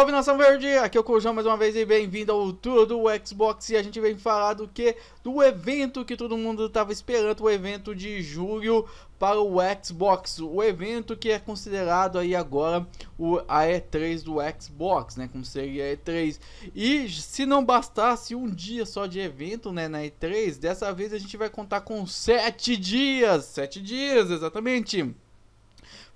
Salve Nação Verde, aqui é o Cojão mais uma vez e bem-vindo ao Tour do Xbox e a gente vem falar do que? Do evento que todo mundo estava esperando, o evento de julho para o Xbox, o evento que é considerado aí agora o a E3 do Xbox, né, como seria a E3. E se não bastasse um dia só de evento, né, na E3, dessa vez a gente vai contar com sete dias, sete dias exatamente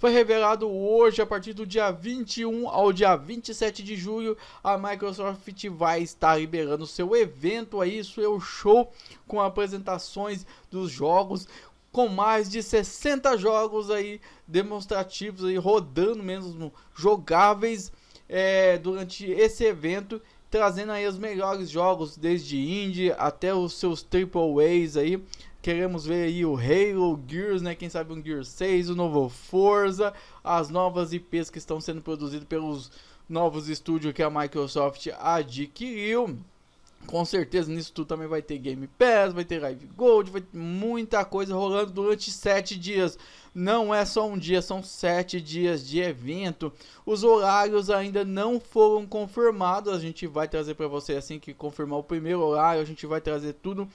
foi revelado hoje, a partir do dia 21 ao dia 27 de julho, a Microsoft vai estar liberando seu evento aí, seu show com apresentações dos jogos, com mais de 60 jogos aí demonstrativos aí rodando mesmo jogáveis é, durante esse evento, trazendo aí os melhores jogos, desde indie até os seus triple A's aí. Queremos ver aí o Halo, Gears, né? Quem sabe um Gears 6, o novo Forza, as novas IPs que estão sendo produzidas pelos novos estúdios que a Microsoft adquiriu. Com certeza nisso tudo também vai ter Game Pass, vai ter Live Gold, vai ter muita coisa rolando durante sete dias. Não é só um dia, são sete dias de evento. Os horários ainda não foram confirmados. A gente vai trazer para você assim que confirmar o primeiro horário. A gente vai trazer tudo.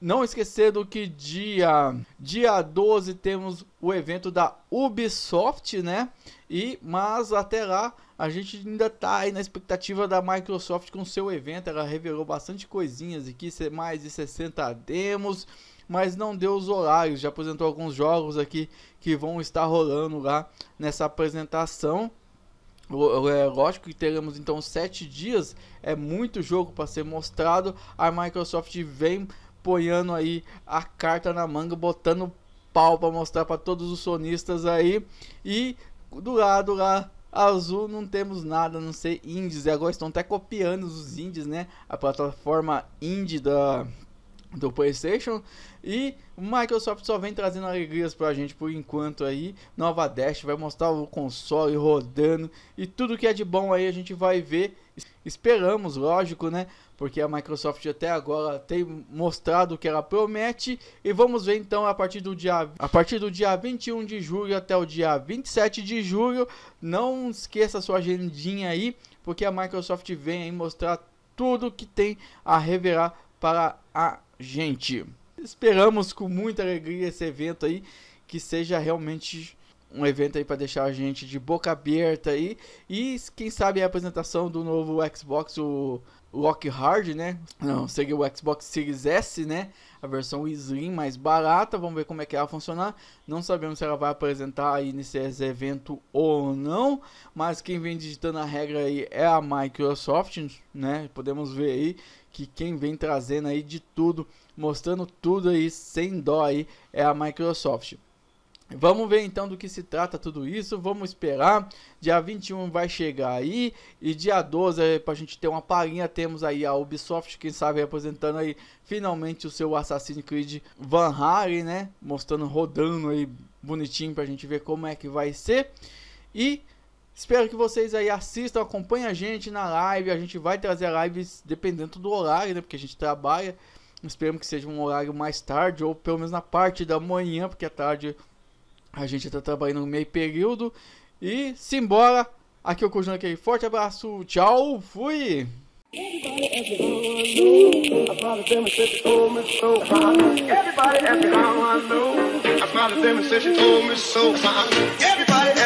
Não esquecendo que dia dia 12 temos o evento da Ubisoft, né? E mas até lá a gente ainda tá aí na expectativa da Microsoft com seu evento. Ela revelou bastante coisinhas aqui, mais de 60 demos, mas não deu os horários. Já apresentou alguns jogos aqui que vão estar rolando lá nessa apresentação. É lógico que teremos então sete dias, é muito jogo para ser mostrado. A Microsoft vem apoiando aí a carta na manga, botando pau para mostrar para todos os sonistas aí. E do lado lá Azul não temos nada a não ser indies. E agora estão até copiando os indies, né? A plataforma indie da, do PlayStation. E Microsoft só vem trazendo alegrias pra gente por enquanto aí. Nova Dash vai mostrar o console rodando e tudo que é de bom aí a gente vai ver. Esperamos, lógico, né? porque a Microsoft até agora tem mostrado o que ela promete e vamos ver então a partir do dia a partir do dia 21 de julho até o dia 27 de julho, não esqueça sua agendinha aí, porque a Microsoft vem aí mostrar tudo que tem a revelar para a gente. Esperamos com muita alegria esse evento aí que seja realmente um evento aí para deixar a gente de boca aberta aí. E quem sabe a apresentação do novo Xbox, o Lock Hard, né? Não, seria o Xbox Series S, né? A versão Slim mais barata. Vamos ver como é que ela vai funcionar. Não sabemos se ela vai apresentar aí nesse evento ou não. Mas quem vem digitando a regra aí é a Microsoft, né? Podemos ver aí que quem vem trazendo aí de tudo, mostrando tudo aí sem dó aí é a Microsoft. Vamos ver então do que se trata tudo isso. Vamos esperar. Dia 21 vai chegar aí. E dia 12, para a gente ter uma palhinha, temos aí a Ubisoft, quem sabe representando aí finalmente o seu Assassin's Creed Van Halen, né? Mostrando rodando aí bonitinho para a gente ver como é que vai ser. E Espero que vocês aí assistam, acompanhem a gente na live. A gente vai trazer lives dependendo do horário, né? Porque a gente trabalha. Esperamos que seja um horário mais tarde, ou pelo menos na parte da manhã, porque à tarde a gente está trabalhando no meio período. E simbora. Aqui é o Cojão, aquele forte abraço. Tchau, fui! Everybody